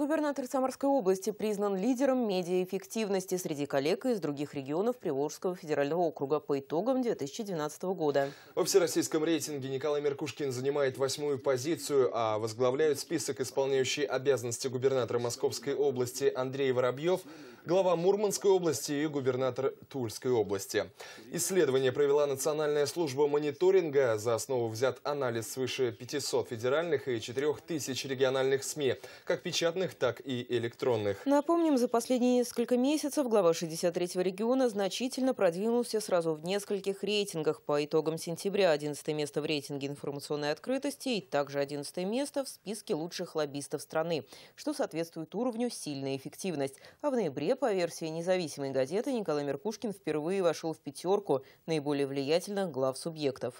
Губернатор Самарской области признан лидером медиаэффективности среди коллег из других регионов Приволжского федерального округа по итогам 2012 года. Во всероссийском рейтинге Николай Меркушкин занимает восьмую позицию, а возглавляют список исполняющий обязанности губернатора Московской области Андрей Воробьев – глава Мурманской области и губернатор Тульской области. Исследование провела Национальная служба мониторинга. За основу взят анализ свыше 500 федеральных и 4000 региональных СМИ, как печатных, так и электронных. Напомним, за последние несколько месяцев глава 63-го региона значительно продвинулся сразу в нескольких рейтингах. По итогам сентября 11 место в рейтинге информационной открытости и также 11 место в списке лучших лоббистов страны, что соответствует уровню «сильная эффективность». А в ноябре по версии независимой газеты, Николай Меркушкин впервые вошел в пятерку наиболее влиятельных глав субъектов.